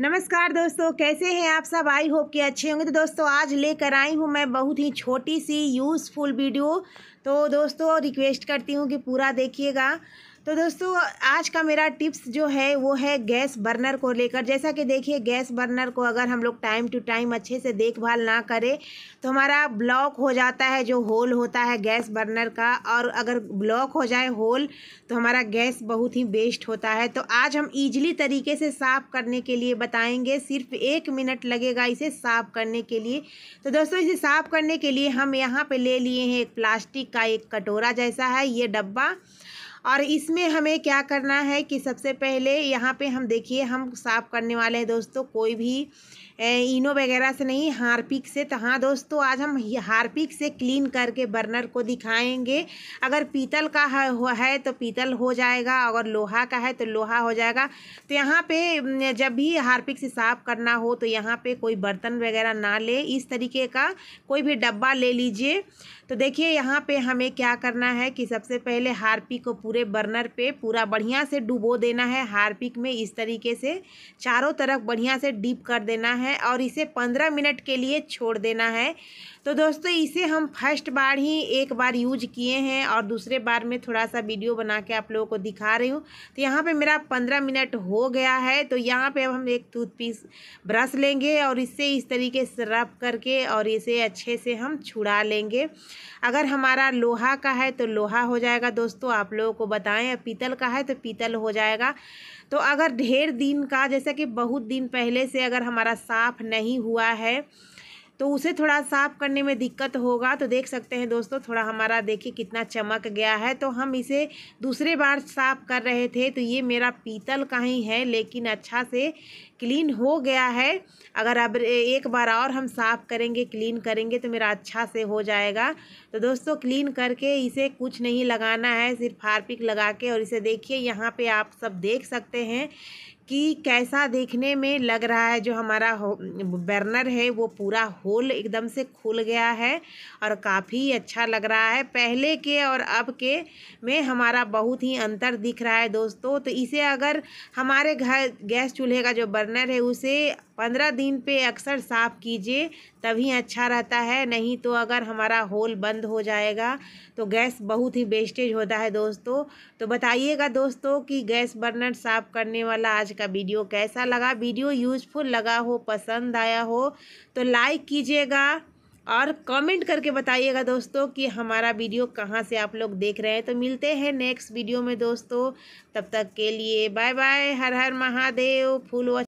नमस्कार दोस्तों कैसे हैं आप सब आई होप कि अच्छे होंगे तो दोस्तों आज लेकर आई हूँ मैं बहुत ही छोटी सी यूज़फुल वीडियो तो दोस्तों रिक्वेस्ट करती हूँ कि पूरा देखिएगा तो दोस्तों आज का मेरा टिप्स जो है वो है गैस बर्नर को लेकर जैसा कि देखिए गैस बर्नर को अगर हम लोग टाइम टू टाइम अच्छे से देखभाल ना करें तो हमारा ब्लॉक हो जाता है जो होल होता है गैस बर्नर का और अगर ब्लॉक हो जाए होल तो हमारा गैस बहुत ही बेस्ट होता है तो आज हम ईजली तरीके से साफ़ करने के लिए बताएँगे सिर्फ एक मिनट लगेगा इसे साफ़ करने के लिए तो दोस्तों इसे साफ़ करने के लिए हम यहाँ पर ले लिए हैं एक प्लास्टिक का एक कटोरा जैसा है ये डब्बा और इसमें हमें क्या करना है कि सबसे पहले यहाँ पे हम देखिए हम साफ़ करने वाले हैं दोस्तों कोई भी इनो वगैरह से नहीं हारपिक से तो हाँ दोस्तों आज हम हारपिक से क्लीन करके बर्नर को दिखाएंगे अगर पीतल का है तो पीतल हो जाएगा अगर लोहा का है तो लोहा हो जाएगा तो यहाँ पे जब भी हारपिक से साफ़ करना हो तो यहाँ पे कोई बर्तन वगैरह ना ले इस तरीके का कोई भी डब्बा ले लीजिए तो देखिए यहाँ पे हमें क्या करना है कि सबसे पहले हारपिक को पूरा पूरे बर्नर पे पूरा बढ़िया से डुबो देना है हार्पिक में इस तरीके से चारों तरफ बढ़िया से डीप कर देना है और इसे पंद्रह मिनट के लिए छोड़ देना है तो दोस्तों इसे हम फर्स्ट बार ही एक बार यूज किए हैं और दूसरे बार में थोड़ा सा वीडियो बना के आप लोगों को दिखा रही हूँ तो यहाँ पर मेरा पंद्रह मिनट हो गया है तो यहाँ पर हम एक टूथपीस ब्रश लेंगे और इससे इस तरीके से रब करके और इसे अच्छे से हम छुड़ा लेंगे अगर हमारा लोहा का है तो लोहा हो जाएगा दोस्तों आप लोगों को आपको बताएं पीतल का है तो पीतल हो जाएगा तो अगर ढेर दिन का जैसे कि बहुत दिन पहले से अगर हमारा साफ नहीं हुआ है तो उसे थोड़ा साफ़ करने में दिक्कत होगा तो देख सकते हैं दोस्तों थोड़ा हमारा देखिए कितना चमक गया है तो हम इसे दूसरे बार साफ़ कर रहे थे तो ये मेरा पीतल का ही है लेकिन अच्छा से क्लीन हो गया है अगर अब एक बार और हम साफ़ करेंगे क्लीन करेंगे तो मेरा अच्छा से हो जाएगा तो दोस्तों क्लीन करके इसे कुछ नहीं लगाना है सिर्फ हारपिक लगा के और इसे देखिए यहाँ पे आप सब देख सकते हैं कि कैसा देखने में लग रहा है जो हमारा बर्नर है वो पूरा होल एकदम से खुल गया है और काफ़ी अच्छा लग रहा है पहले के और अब के में हमारा बहुत ही अंतर दिख रहा है दोस्तों तो इसे अगर हमारे घर गैस चूल्हे का जो बर्नर बर्नर है उसे पंद्रह दिन पे अक्सर साफ़ कीजिए तभी अच्छा रहता है नहीं तो अगर हमारा होल बंद हो जाएगा तो गैस बहुत ही वेस्टेज होता है दोस्तों तो बताइएगा दोस्तों कि गैस बर्नर साफ़ करने वाला आज का वीडियो कैसा लगा वीडियो यूज़फुल लगा हो पसंद आया हो तो लाइक कीजिएगा और कमेंट करके बताइएगा दोस्तों कि हमारा वीडियो कहाँ से आप लोग देख रहे हैं तो मिलते हैं नेक्स्ट वीडियो में दोस्तों तब तक के लिए बाय बाय हर हर महादेव फूल